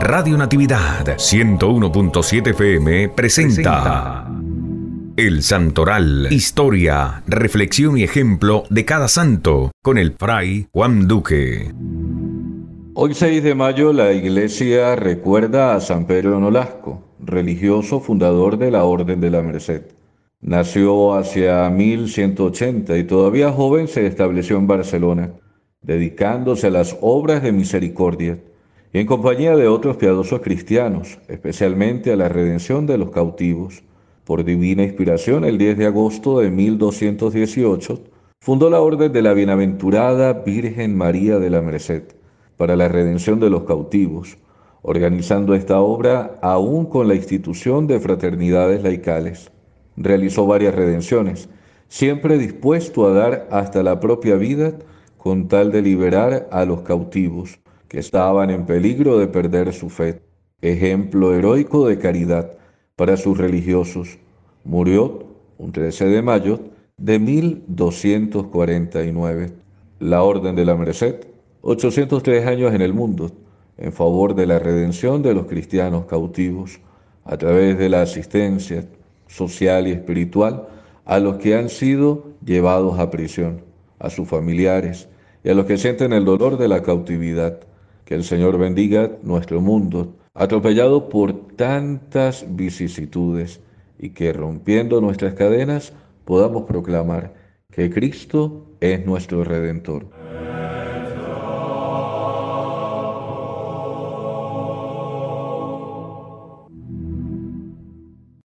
Radio Natividad 101.7 FM presenta, El Santoral, historia, reflexión y ejemplo de cada santo con el fray Juan Duque. Hoy 6 de mayo la iglesia recuerda a San Pedro Nolasco, religioso fundador de la Orden de la Merced. Nació hacia 1180 y todavía joven se estableció en Barcelona, dedicándose a las obras de misericordia en compañía de otros piadosos cristianos, especialmente a la redención de los cautivos. Por divina inspiración, el 10 de agosto de 1218, fundó la Orden de la Bienaventurada Virgen María de la Merced para la redención de los cautivos, organizando esta obra aún con la institución de fraternidades laicales. Realizó varias redenciones, siempre dispuesto a dar hasta la propia vida con tal de liberar a los cautivos que estaban en peligro de perder su fe, ejemplo heroico de caridad para sus religiosos. Murió un 13 de mayo de 1249. La Orden de la Merced, 803 años en el mundo, en favor de la redención de los cristianos cautivos, a través de la asistencia social y espiritual a los que han sido llevados a prisión, a sus familiares y a los que sienten el dolor de la cautividad que el Señor bendiga nuestro mundo, atropellado por tantas vicisitudes, y que rompiendo nuestras cadenas podamos proclamar que Cristo es nuestro Redentor.